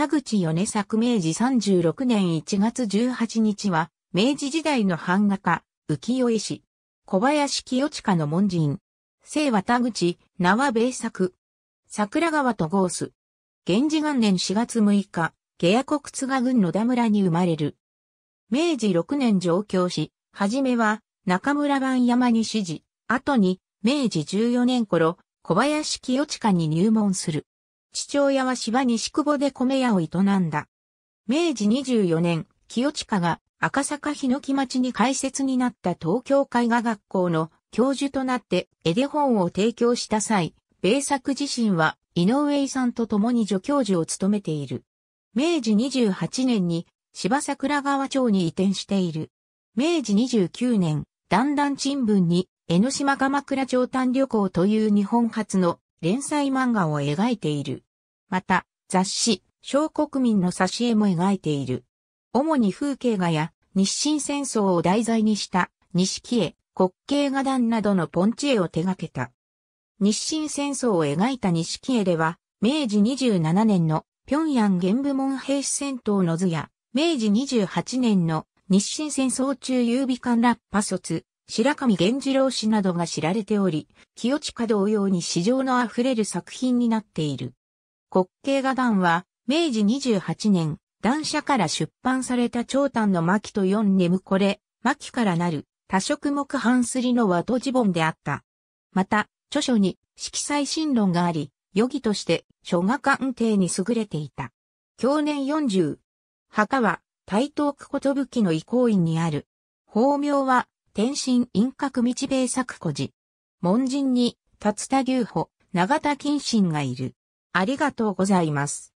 田口米作明治36年1月18日は、明治時代の版画家、浮世絵師、小林清親の門人、清和田口、名は米作、桜川とゴース。源氏元年4月6日、下屋国津賀郡野田村に生まれる。明治6年上京し、はじめは中村番山に指示、後に明治14年頃、小林清親に入門する。父親は芝西久保で米屋を営んだ。明治24年、清近が赤坂日の木町に開設になった東京絵画学校の教授となって絵で本を提供した際、米作自身は井上さんと共に助教授を務めている。明治28年に芝桜川町に移転している。明治29年、だんだん新聞に江ノ島鎌倉町短旅行という日本初の連載漫画を描いている。また、雑誌、小国民の挿絵も描いている。主に風景画や日清戦争を題材にした錦絵、国慶画団などのポンチ絵を手掛けた。日清戦争を描いた錦絵では、明治27年の平壌玄武門兵士戦闘の図や、明治28年の日清戦争中優美館ラッパ卒、白上源次郎氏などが知られており、清近同様に市場の溢れる作品になっている。滑稽画壇は、明治28年、断社から出版された長短の巻と四眠これ、巻からなる、多色目半すりの和と字本であった。また、著書に色彩新論があり、余儀として書画鑑定に優れていた。去年40。墓は、台東区ことぶきの遺行院にある。法名は、天津陰閣道米作古寺。門人に、竜田牛歩、長田金心がいる。ありがとうございます。